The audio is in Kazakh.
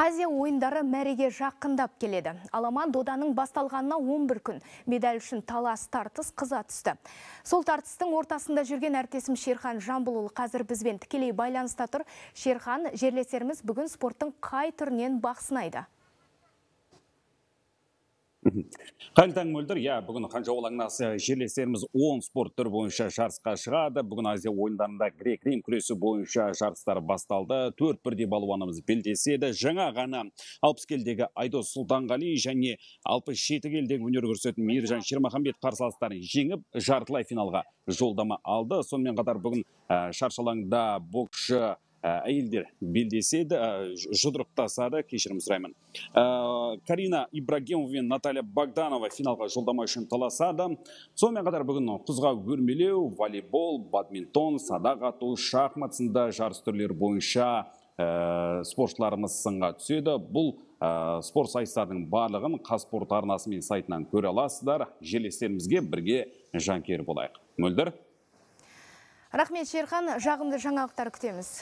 Азия ойындары мәреге жақындап келеді. Аламан доданың басталғанына 11 күн. Медаль үшін талас тартыс қыза түсті. Сол тартыстың ортасында жүрген әртесім Шерхан Жамбылұлы қазір бізбен тікелей байланыста тұр. Шерхан жерлесеріміз бүгін спорттың қай түрінен бақсынайды? қайырлы таң мөлдір иә бүгін ханчжоу алаңына э, жерлестеріміз он спорт түрі бойынша жарысқа шығады бүгін азия ойындарында грек рим күресі бойынша жарыстар басталды төрт бірдей балуанымыз белдеседі жаңа ғана алпыс келідегі айдос сұлтанғали және алпыс жеті келідегі өнер көрсететін мейіржан Шермахамбет қарсыластарын жеңіп жартылай финалға жолдама алды сонымен қатар бүгін э, шаршы алаңда боксшы әйелдер белдеседі жұдырықтасады кешірім сұраймын ә, карина ибрагимова мен наталья богданова финалға жолдама үшін таласады сонымен қатар бүгін құзға өрмелеу волейбол бадминтон садақ ату шахмат сынды жарыс түрлері бойынша ә, спортшыларымыз сынға түседі бұл спорт сайыстардың барлығын қазспорт арнасы мен сайтынан көре аласыздар жерлестерімізге бірге жанкер болайық мөлдір рахмет шерхан жағымды жаңалықтар күтеміз